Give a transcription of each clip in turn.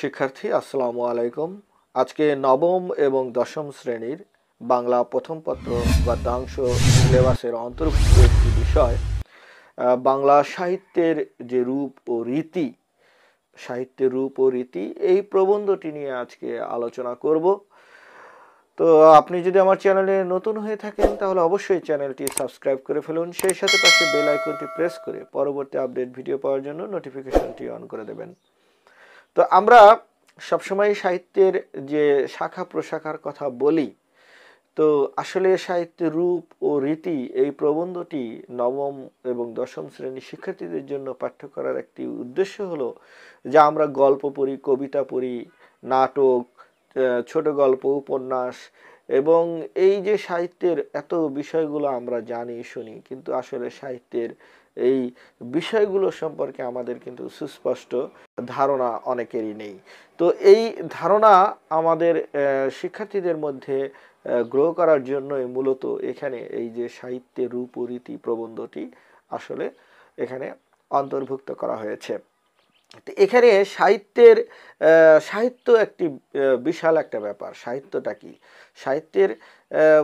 শিক্ষার্থী আসসালামু আলাইকুম আজকে নবম এবং দশম শ্রেণীর বাংলা প্রথম পত্র দাংশ সিলেবাসের অন্তর্ভুক্ত একটি বিষয় বাংলা সাহিত্যের যে রূপ ও রীতি সাহিত্যের রূপ ও রীতি এই প্রবন্ধটি নিয়ে আজকে আলোচনা করব তো আপনি যদি আমার চ্যানেলে নতুন হয়ে থাকেন তাহলে অবশ্যই চ্যানেলটি সাবস্ক্রাইব করে ফেলুন সেই সাথে পাশে বেল আইকনটি প্রেস করে পরবর্তী আপডেট ভিডিও পাওয়ার জন্য নোটিফিকেশনটি অন করে দেবেন তো আমরা সবসময় সাহিত্যের যে শাখা প্রশাখার কথা বলি তো আসলে সাহিত্যের রূপ ও রীতি এই প্রবন্ধটি নবম এবং দশম শ্রেণীর শিক্ষার্থীদের জন্য পাঠ্য করার একটি উদ্দেশ্য হলো যা আমরা গল্প পড়ি কবিতা পড়ি নাটক ছোট গল্প উপন্যাস এবং এই যে সাহিত্যের এত বিষয়গুলো আমরা জানি শুনি কিন্তু আসলে সাহিত্যের এই বিষয়গুলো সম্পর্কে আমাদের কিন্তু সুস্পষ্ট ধারণা অনেকেরই নেই তো এই ধারণা আমাদের শিক্ষার্থীদের মধ্যে গ্রো করার জন্যই মূলত এখানে এই যে সাহিত্যের রূপ রীতি প্রবন্ধটি আসলে এখানে অন্তর্ভুক্ত করা হয়েছে এখানে সাহিত্যের সাহিত্য একটি বিশাল একটা ব্যাপার সাহিত্যটা কি সাহিত্যের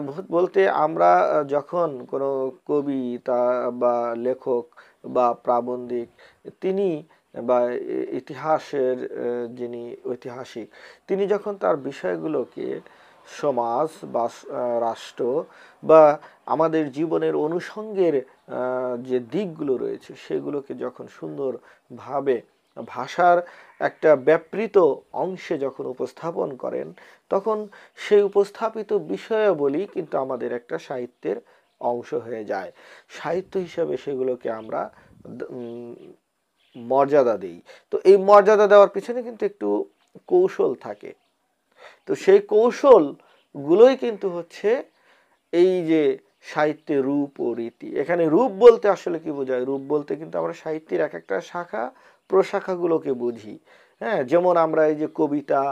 ভূত বলতে আমরা যখন কোনো কবিতা বা লেখক বা প্রাবন্ধিক তিনি বা ইতিহাসের যিনি ঐতিহাসিক তিনি যখন তার বিষয়গুলোকে সমাজ বা রাষ্ট্র বা আমাদের জীবনের অনুষঙ্গের যে দিকগুলো রয়েছে সেগুলোকে যখন সুন্দরভাবে ভাষার একটা ব্যাপৃত অংশে যখন উপস্থাপন করেন তখন সেই উপস্থাপিত বিষয় বলি কিন্তু আমাদের একটা সাহিত্যের অংশ হয়ে যায় সাহিত্য হিসাবে সেগুলোকে আমরা মর্যাদা দিই তো এই মর্যাদা দেওয়ার পিছনে কিন্তু একটু কৌশল থাকে তো সেই কৌশলগুলোই কিন্তু হচ্ছে এই যে সাহিত্যের রূপ ও রীতি এখানে রূপ বলতে আসলে কি বোঝায় রূপ বলতে কিন্তু আমরা সাহিত্যের এক একটা শাখা প্রশাখাগুলোকে বুঝি হ্যাঁ যেমন আমরা এই যে কবিতা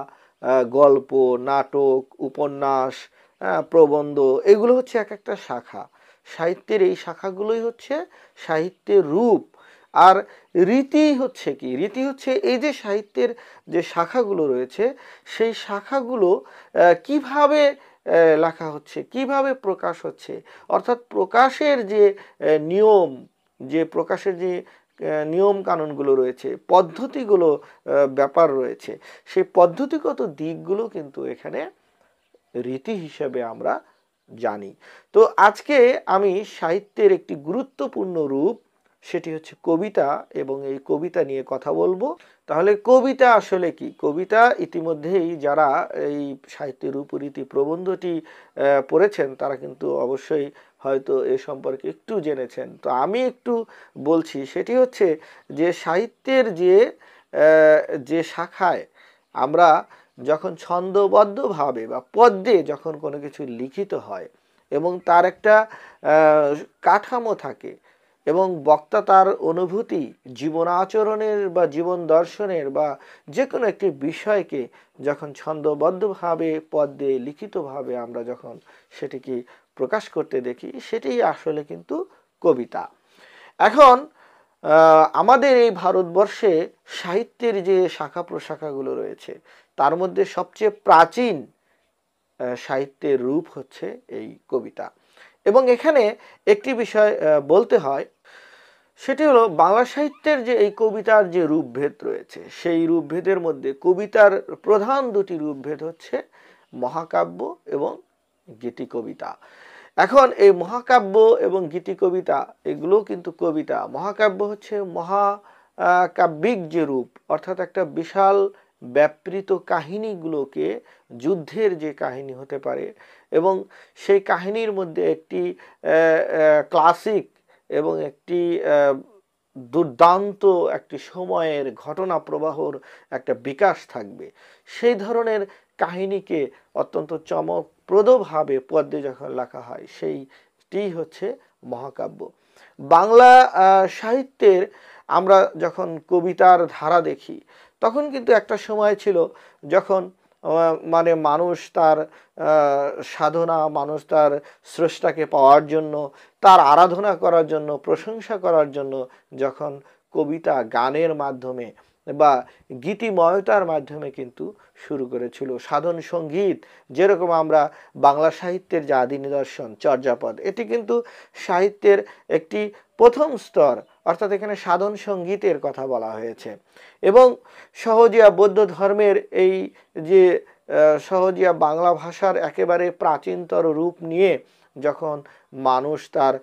গল্প নাটক উপন্যাস প্রবন্ধ এগুলো হচ্ছে এক একটা শাখা সাহিত্যের এই শাখাগুলোই হচ্ছে সাহিত্যের রূপ আর রীতি হচ্ছে কি রীতি হচ্ছে এই যে সাহিত্যের যে শাখাগুলো রয়েছে সেই শাখাগুলো কিভাবে লেখা হচ্ছে কিভাবে প্রকাশ হচ্ছে অর্থাৎ প্রকাশের যে নিয়ম যে প্রকাশের যে নিয়মকানুনগুলো রয়েছে পদ্ধতিগুলো ব্যাপার রয়েছে সেই পদ্ধতিগত দিকগুলো কিন্তু এখানে রীতি হিসেবে আমরা জানি তো আজকে আমি সাহিত্যের একটি গুরুত্বপূর্ণ রূপ সেটি হচ্ছে কবিতা এবং এই কবিতা নিয়ে কথা বলবো তাহলে কবিতা আসলে কি কবিতা ইতিমধ্যেই যারা এই সাহিত্যের উপরীতি প্রবন্ধটি পড়েছেন তারা কিন্তু অবশ্যই হয়তো এ সম্পর্কে একটু জেনেছেন তো আমি একটু বলছি সেটি হচ্ছে যে সাহিত্যের যে যে শাখায় আমরা যখন ছন্দবদ্ধভাবে বা পদ্যে যখন কোনো কিছু লিখিত হয় এবং তার একটা কাঠামো থাকে এবং বক্তা তার অনুভূতি জীবন আচরণের বা জীবন দর্শনের বা যে কোনো একটি বিষয়কে যখন ছন্দবদ্ধভাবে পদ্মে লিখিতভাবে আমরা যখন সেটিকে প্রকাশ করতে দেখি সেটি আসলে কিন্তু কবিতা এখন আমাদের এই ভারতবর্ষে সাহিত্যের যে শাখা প্রশাখাগুলো রয়েছে তার মধ্যে সবচেয়ে প্রাচীন সাহিত্যের রূপ হচ্ছে এই কবিতা এবং এখানে একটি বিষয় বলতে হয় সেটি হলো বাংলা সাহিত্যের যে এই কবিতার যে রূপভেদ রয়েছে সেই রূপভেদের মধ্যে কবিতার প্রধান দুটি রূপভেদ হচ্ছে মহাকাব্য এবং গীতি কবিতা এখন এই মহাকাব্য এবং গীতি কবিতা এগুলো কিন্তু কবিতা মহাকাব্য হচ্ছে মহা কাব্যিক যে রূপ অর্থাৎ একটা বিশাল ব্যাপৃত কাহিনীগুলোকে যুদ্ধের যে কাহিনী হতে পারে এবং সেই কাহিনীর মধ্যে একটি ক্লাসিক এবং একটি দুর্দান্ত একটি সময়ের ঘটনা প্রবাহর একটা বিকাশ থাকবে সেই ধরনের কাহিনীকে অত্যন্ত চমকপ্রদভাবে পদ্মে যখন লেখা হয় সেইটি হচ্ছে মহাকাব্য বাংলা সাহিত্যের আমরা যখন কবিতার ধারা দেখি তখন কিন্তু একটা সময় ছিল যখন মানে মানুষ তার সাধনা মানুষ তার স্রষ্টাকে পাওয়ার জন্য তার আরাধনা করার জন্য প্রশংসা করার জন্য যখন কবিতা গানের মাধ্যমে বা গীতিময়তার মাধ্যমে কিন্তু শুরু করেছিল সাধন সঙ্গীত যেরকম আমরা বাংলা সাহিত্যের যে আদি নিদর্শন চর্যাপদ এটি কিন্তু সাহিত্যের একটি প্রথম স্তর অর্থাৎ এখানে সাধন সঙ্গীতের কথা বলা হয়েছে এবং সহজিয়া বৌদ্ধ ধর্মের এই যে সহজিয়া বাংলা ভাষার একেবারে প্রাচীনতর রূপ নিয়ে যখন মানুষ তার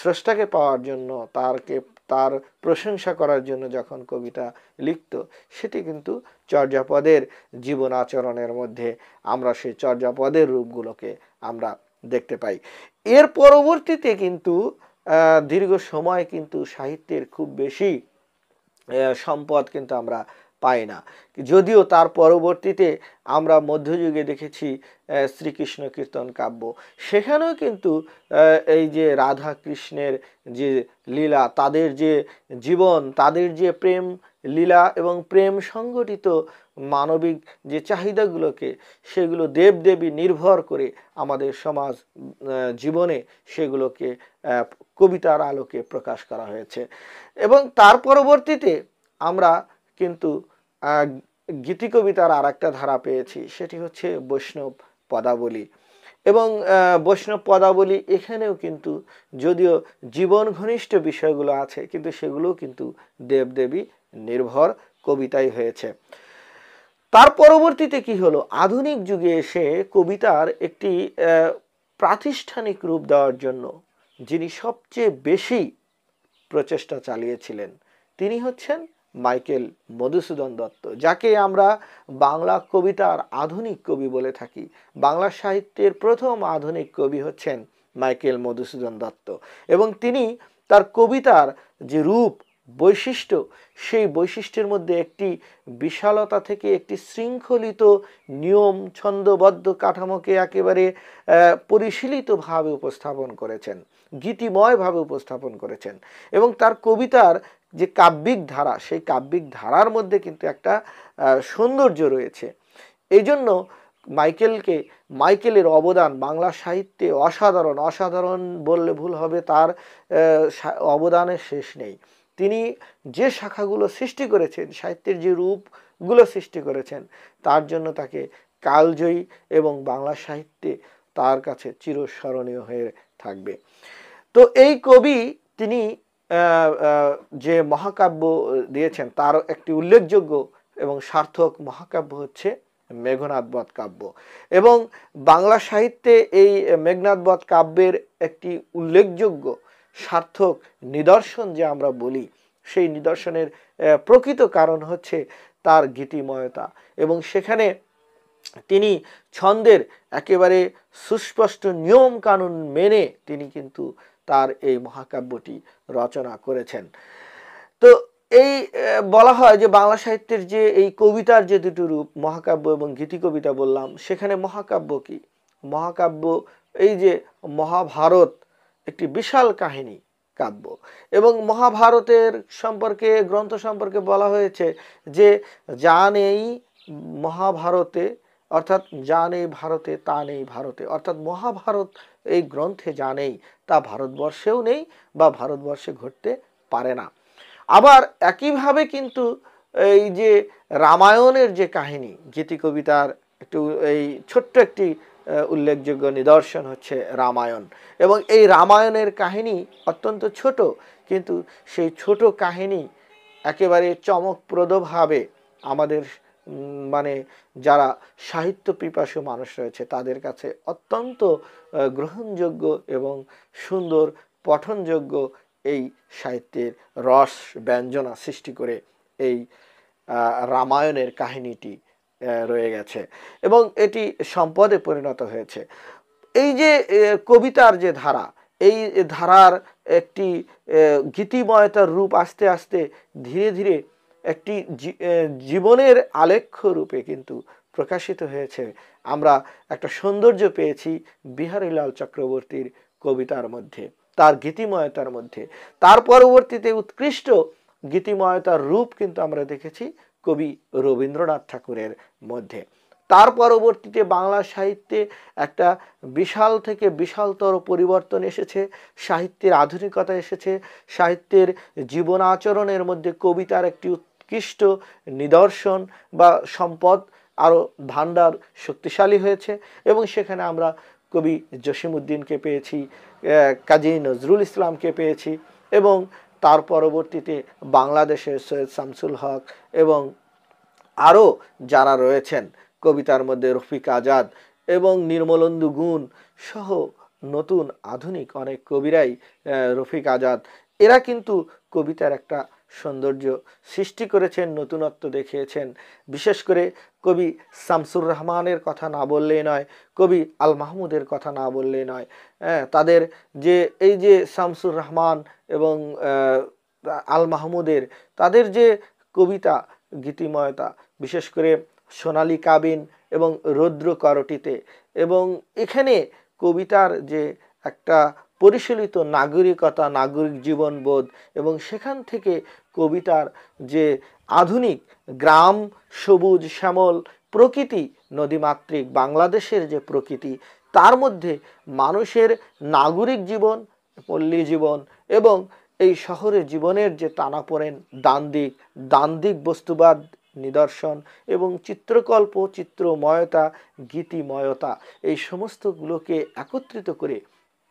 স্রষ্টাকে পাওয়ার জন্য তারকে তার প্রশংসা করার জন্য যখন কবিতা লিখত সেটি কিন্তু চর্যাপদের জীবন আচরণের মধ্যে আমরা সেই চর্যাপদের রূপগুলোকে আমরা দেখতে পাই এর পরবর্তীতে কিন্তু দীর্ঘ সময় কিন্তু সাহিত্যের খুব বেশি সম্পদ কিন্তু আমরা পাই না যদিও তার পরবর্তীতে আমরা মধ্যযুগে দেখেছি শ্রীকৃষ্ণ কীর্তন কাব্য সেখানেও কিন্তু এই যে রাধা কৃষ্ণের যে লীলা তাদের যে জীবন তাদের যে প্রেম লীলা এবং প্রেম সংগঠিত মানবিক যে চাহিদাগুলোকে সেগুলো দেবদেবী নির্ভর করে আমাদের সমাজ জীবনে সেগুলোকে কবিতার আলোকে প্রকাশ করা হয়েছে এবং তার পরবর্তীতে আমরা কিন্তু গীতিকবিতার কবিতার আর একটা ধারা পেয়েছি সেটি হচ্ছে বৈষ্ণব পদাবলী এবং বৈষ্ণব পদাবলী এখানেও কিন্তু যদিও জীবন ঘনিষ্ঠ বিষয়গুলো আছে কিন্তু সেগুলোও কিন্তু দেবদেবী নির্ভর কবিতাই হয়েছে তার পরবর্তীতে কি হলো আধুনিক যুগে এসে কবিতার একটি প্রাতিষ্ঠানিক রূপ দেওয়ার জন্য যিনি সবচেয়ে বেশি প্রচেষ্টা চালিয়েছিলেন তিনি হচ্ছেন মাইকেল মধুসূদন দত্ত যাকে আমরা বাংলা কবিতার আধুনিক কবি বলে থাকি বাংলা সাহিত্যের প্রথম আধুনিক কবি হচ্ছেন মাইকেল মধুসূদন দত্ত এবং তিনি তার কবিতার যে রূপ বৈশিষ্ট্য সেই বৈশিষ্ট্যের মধ্যে একটি বিশালতা থেকে একটি শৃঙ্খলিত নিয়ম ছন্দবদ্ধ কাঠামোকে একেবারে পরিশীলিতভাবে উপস্থাপন করেছেন গীতিময়ভাবে উপস্থাপন করেছেন এবং তার কবিতার যে কাব্যিক ধারা সেই কাব্যিক ধারার মধ্যে কিন্তু একটা সৌন্দর্য রয়েছে এই জন্য মাইকেলকে মাইকেলের অবদান বাংলা সাহিত্যে অসাধারণ অসাধারণ বললে ভুল হবে তার অবদানের শেষ নেই তিনি যে শাখাগুলো সৃষ্টি করেছেন সাহিত্যের যে রূপগুলো সৃষ্টি করেছেন তার জন্য তাকে কালজয়ী এবং বাংলা সাহিত্যে তার কাছে চিরস্মরণীয় হয়ে থাকবে তো এই কবি তিনি যে মহাকাব্য দিয়েছেন তার একটি উল্লেখযোগ্য এবং সার্থক মহাকাব্য হচ্ছে বধ কাব্য এবং বাংলা সাহিত্যে এই বধ কাব্যের একটি উল্লেখযোগ্য সার্থক নিদর্শন যে আমরা বলি সেই নিদর্শনের প্রকৃত কারণ হচ্ছে তার গীতিময়তা এবং সেখানে তিনি ছন্দের একেবারে সুস্পষ্ট নিয়ম কানুন মেনে তিনি কিন্তু তার এই মহাকাব্যটি রচনা করেছেন তো এই বলা হয় যে বাংলা সাহিত্যের যে এই কবিতার যে দুটো রূপ মহাকাব্য এবং গীতি কবিতা বললাম সেখানে মহাকাব্য কি মহাকাব্য এই যে মহাভারত একটি বিশাল কাহিনী কাব্য এবং মহাভারতের সম্পর্কে গ্রন্থ সম্পর্কে বলা হয়েছে যে যা নেই মহাভারতে অর্থাৎ যা নেই ভারতে তা নেই ভারতে অর্থাৎ মহাভারত এই গ্রন্থে যা নেই তা ভারতবর্ষেও নেই বা ভারতবর্ষে ঘটতে পারে না আবার একইভাবে কিন্তু এই যে রামায়ণের যে কাহিনী গীতি কবিতার একটু এই ছোট্ট একটি উল্লেখযোগ্য নিদর্শন হচ্ছে রামায়ণ এবং এই রামায়ণের কাহিনী অত্যন্ত ছোট কিন্তু সেই ছোট কাহিনী একেবারে চমকপ্রদভাবে আমাদের মানে যারা সাহিত্য পিপাসু মানুষ রয়েছে তাদের কাছে অত্যন্ত গ্রহণযোগ্য এবং সুন্দর পঠনযোগ্য এই সাহিত্যের রস ব্যঞ্জনা সৃষ্টি করে এই রামায়ণের কাহিনীটি রয়ে গেছে এবং এটি সম্পদে পরিণত হয়েছে এই যে কবিতার যে ধারা এই ধারার একটি গীতিময়তার রূপ আস্তে আস্তে ধীরে ধীরে একটি জীবনের আলেখ্য রূপে কিন্তু প্রকাশিত হয়েছে আমরা একটা সৌন্দর্য পেয়েছি বিহারীলাল চক্রবর্তীর কবিতার মধ্যে তার গীতিময়তার মধ্যে তার পরবর্তীতে উৎকৃষ্ট গীতিময়তার রূপ কিন্তু আমরা দেখেছি কবি রবীন্দ্রনাথ ঠাকুরের মধ্যে তার পরবর্তীতে বাংলা সাহিত্যে একটা বিশাল থেকে বিশালতর পরিবর্তন এসেছে সাহিত্যের আধুনিকতা এসেছে সাহিত্যের জীবন আচরণের মধ্যে কবিতার একটি উৎকৃষ্ট নিদর্শন বা সম্পদ আরও ভাণ্ডার শক্তিশালী হয়েছে এবং সেখানে আমরা কবি জসিমুদ্দিনকে পেয়েছি কাজী নজরুল ইসলামকে পেয়েছি এবং তার পরবর্তীতে বাংলাদেশের সৈয়দ শামসুল হক এবং আরও যারা রয়েছেন কবিতার মধ্যে রফিক আজাদ এবং নির্মলন্দু গুণ সহ নতুন আধুনিক অনেক কবিরাই রফিক আজাদ এরা কিন্তু কবিতার একটা সৌন্দর্য সৃষ্টি করেছেন নতুনত্ব দেখিয়েছেন বিশেষ করে কবি শামসুর রহমানের কথা না বললেই নয় কবি আল মাহমুদের কথা না বললেই নয় হ্যাঁ, তাদের যে এই যে শামসুর রহমান এবং আল মাহমুদের তাদের যে কবিতা গীতিময়তা বিশেষ করে সোনালি কাবিন এবং রৌদ্র করটিতে এবং এখানে কবিতার যে একটা পরিশীলিত নাগরিকতা নাগরিক জীবনবোধ এবং সেখান থেকে কবিতার যে আধুনিক গ্রাম সবুজ শ্যামল প্রকৃতি নদীমাতৃক বাংলাদেশের যে প্রকৃতি তার মধ্যে মানুষের নাগরিক জীবন পল্লী জীবন এবং এই শহরের জীবনের যে টানাপোড়েন দান্দিক দান্দিক বস্তুবাদ নিদর্শন এবং চিত্রকল্প চিত্রময়তা গীতিময়তা এই সমস্তগুলোকে একত্রিত করে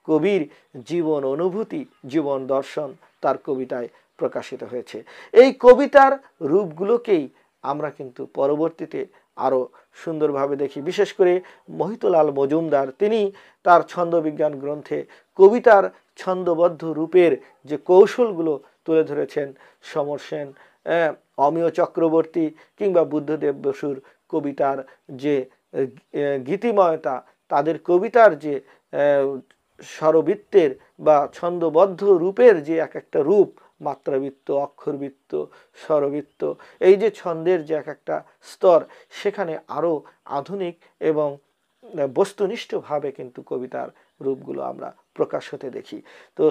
কবির জীবন অনুভূতি জীবন দর্শন তার কবিতায় প্রকাশিত হয়েছে এই কবিতার রূপগুলোকেই আমরা কিন্তু পরবর্তীতে আরও সুন্দরভাবে দেখি বিশেষ করে মহিতলাল মজুমদার তিনি তার ছন্দবিজ্ঞান গ্রন্থে কবিতার ছন্দবদ্ধ রূপের যে কৌশলগুলো তুলে ধরেছেন সমর সেন অমিয় চক্রবর্তী কিংবা বুদ্ধদেব বসুর কবিতার যে গীতিময়তা তাদের কবিতার যে স্বরবৃত্তের বা ছন্দবদ্ধ রূপের যে এক একটা রূপ মাত্রাবৃত্ত অক্ষরবৃত্ত স্বরবৃত্ত এই যে ছন্দের যে এক একটা স্তর সেখানে আরও আধুনিক এবং বস্তুনিষ্ঠভাবে কিন্তু কবিতার রূপগুলো আমরা প্রকাশ হতে দেখি তো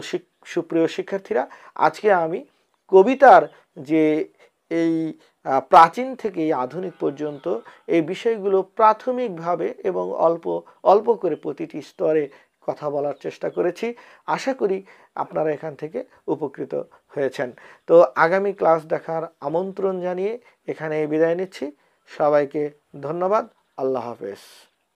সুপ্রিয় শিক্ষার্থীরা আজকে আমি কবিতার যে এই প্রাচীন থেকে আধুনিক পর্যন্ত এই বিষয়গুলো প্রাথমিকভাবে এবং অল্প অল্প করে প্রতিটি স্তরে কথা বলার চেষ্টা করেছি আশা করি আপনারা এখান থেকে উপকৃত হয়েছেন তো আগামী ক্লাস দেখার আমন্ত্রণ জানিয়ে এখানে বিদায় নিচ্ছি সবাইকে ধন্যবাদ আল্লাহ হাফেজ